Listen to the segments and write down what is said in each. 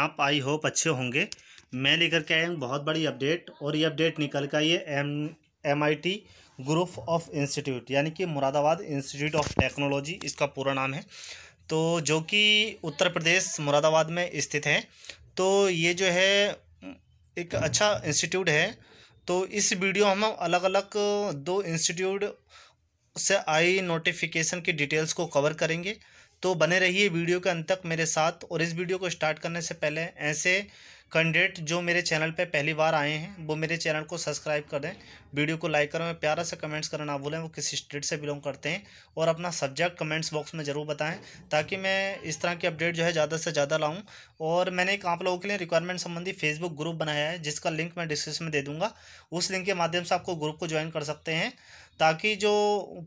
आप I hope अच्छे होंगे मैं लेकर के आया हूँ बहुत बड़ी अपडेट और ये अपडेट निकल का ये M M I T group of institute यानी कि मुरादाबाद इंस्टीट्यूट ऑफ टेक्नोलॉजी इसका पूरा नाम है तो जो कि उत्तर प्रदेश मुरादाबाद में स्थित है तो ये जो है एक अच्छा इंस्टीट्यूट है तो इस वीडियो हम अलग अलग दो इंस्टीट्यूट से आई नोटिफिकेशन की डिटेल्स को कवर करेंगे तो बने रहिए वीडियो के अंत तक मेरे साथ और इस वीडियो को स्टार्ट करने से पहले ऐसे कैंडिडेट जो मेरे चैनल पे पहली बार आए हैं वो मेरे चैनल को सब्सक्राइब कर दें वीडियो को लाइक करें प्यारा से कमेंट्स करना ना भूलें वो किस स्टेट से बिलोंग करते हैं और अपना सब्जेक्ट कमेंट्स बॉक्स में ज़रूर बताएं ताकि मैं इस तरह की अपडेट जो है ज़्यादा से ज़्यादा लाऊँ और मैंने एक आप लोगों के लिए रिक्वायरमेंट संबंधी फेसबुक ग्रुप बनाया है जिसका लिंक मैं डिस्क्रिप्शन में दे दूँगा उस लिंक के माध्यम से आपको ग्रुप को ज्वाइन कर सकते हैं ताकि जो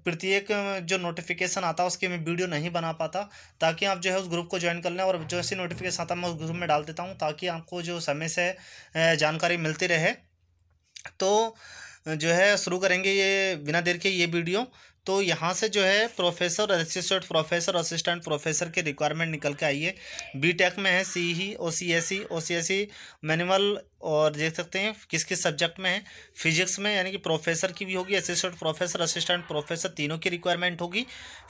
प्रत्येक जो नोटिफिकेशन आता है उसकी मैं वीडियो नहीं बना पाता ताकि आप जो है उस ग्रुप को ज्वाइन कर लें और जो ऐसी नोटिफिकेशन आता है मैं उस ग्रुप में डाल देता हूँ ताकि आपको जो समय से जानकारी मिलती रहे तो जो है शुरू करेंगे ये बिना देर के ये वीडियो तो यहाँ से जो है professor assistant professor assistant professor के रिक्वायरमेंट निकल के आई है बी टेक में है सी ही O C S C O C S C manual और देख सकते हैं किस किस सब्जेक्ट में है फिजिक्स में यानी कि प्रोफेसर की भी होगी असिस्टेंट प्रोफेसर असिस्टेंट प्रोफेसर तीनों की रिक्वायरमेंट होगी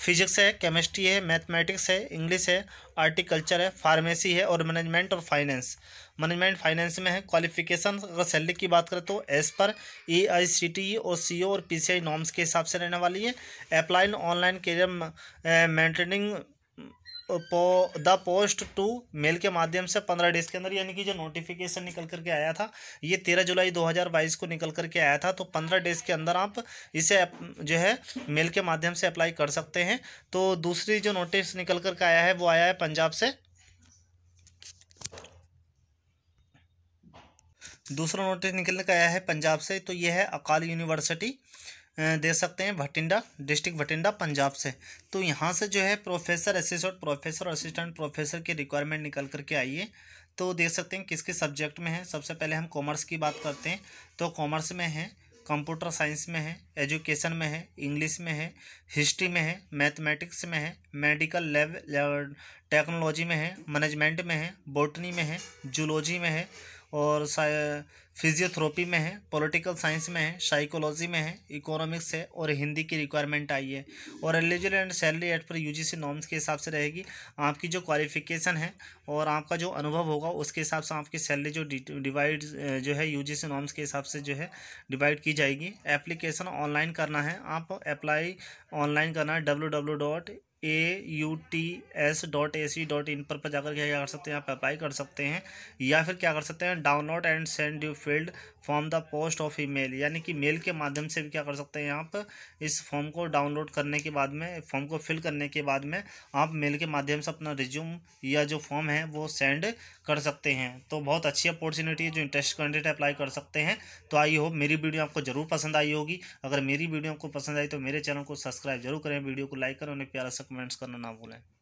फिजिक्स है केमिस्ट्री है मैथमेटिक्स है इंग्लिश है आर्टिकल्चर है फार्मेसी है और मैनेजमेंट और फाइनेंस मैनेजमेंट फाइनेंस में है क्वालिफिकेशन अगर सैलरी की बात करें तो एज पर ए आई सी टी ई और सी ओ और पी सी आई नॉर्म्स के हिसाब से रहने वाली है अप्लाइन online career maintaining the post to mail के माध्यम से पंद्रह डेज के अंदर यानी कि जो नोटिफिकेशन निकल करके आया था ये तेरह जुलाई दो हजार बाईस को निकल करके आया था तो पंद्रह डेज के अंदर आप इसे जो है मेल के माध्यम से अप्लाई कर सकते हैं तो दूसरी जो नोटिस निकल करके आया है वो आया है पंजाब से दूसरा नोटिस निकल कर आया है पंजाब से तो ये है अकाल यूनिवर्सिटी दे सकते हैं भटिंडा डिस्ट्रिक्ट भटिंडा पंजाब से तो यहाँ से जो है professor assistant professor assistant professor की रिक्वायरमेंट निकल करके आई है तो देख सकते हैं किस किस सब्जेक्ट में है सबसे पहले हम कॉमर्स की बात करते हैं तो कॉमर्स में है कंप्यूटर साइंस में है एजुकेशन में है इंग्लिश में है हिस्ट्री में है मैथमेटिक्स में है मेडिकल लैब टेक्नोलॉजी में है मैनेजमेंट में है बोटनी में है जूलॉजी में है और फिजियोथेरेपी में है पॉलिटिकल साइंस में है साइकोलॉजी में है इकोनॉमिक्स है और हिंदी की रिक्वायरमेंट आई है और eligible and salary at par UGC norms के हिसाब से रहेगी आपकी जो क्वालिफिकेशन है और आपका जो अनुभव होगा उसके हिसाब से आपकी सैलरी जो डिवाइड जो है यू नॉर्म्स के हिसाब से जो है डिवाइड की जाएगी एप्लीकेशन ऑनलाइन करना है आप अप्लाई ऑनलाइन करना है W A U T S dot A C dot in पर, जाकर क्या कर सकते हैं आप अप्लाई कर सकते हैं या फिर क्या कर सकते हैं download and send you filled form the post of email यानी कि मेल के माध्यम से भी क्या कर सकते हैं आप इस फॉर्म को डाउनलोड करने के बाद में फॉर्म को फिल करने के बाद में आप मेल के माध्यम से अपना रिज्यूम या जो फॉर्म है वो सेंड कर सकते हैं तो बहुत अच्छी अपॉर्चुनिटी है जो इंटरेस्ट कैंडिडेट अप्लाई कर सकते हैं तो आई होप मेरी वीडियो आपको जरूर पसंद आई होगी अगर मेरी वीडियो आपको पसंद आई तो मेरे चैनल को सब्सक्राइब जरूर करें वीडियो को लाइक करें उन्हें प्यारा सक कमेंट्स करना ना भूलें